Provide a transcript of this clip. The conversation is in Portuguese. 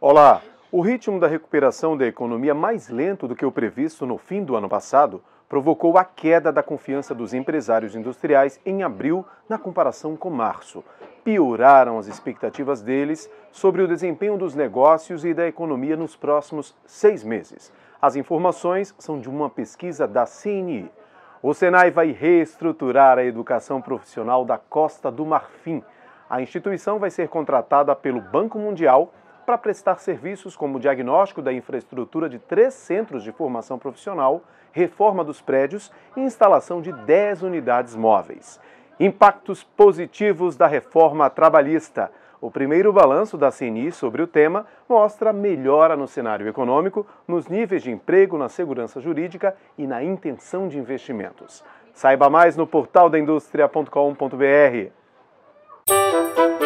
Olá! O ritmo da recuperação da economia mais lento do que o previsto no fim do ano passado provocou a queda da confiança dos empresários industriais em abril na comparação com março. Pioraram as expectativas deles sobre o desempenho dos negócios e da economia nos próximos seis meses. As informações são de uma pesquisa da CNI. O Senai vai reestruturar a educação profissional da Costa do Marfim. A instituição vai ser contratada pelo Banco Mundial para prestar serviços como diagnóstico da infraestrutura de três centros de formação profissional, reforma dos prédios e instalação de 10 unidades móveis. Impactos positivos da reforma trabalhista. O primeiro balanço da CNI sobre o tema mostra melhora no cenário econômico, nos níveis de emprego, na segurança jurídica e na intenção de investimentos. Saiba mais no portal da indústria.com.br.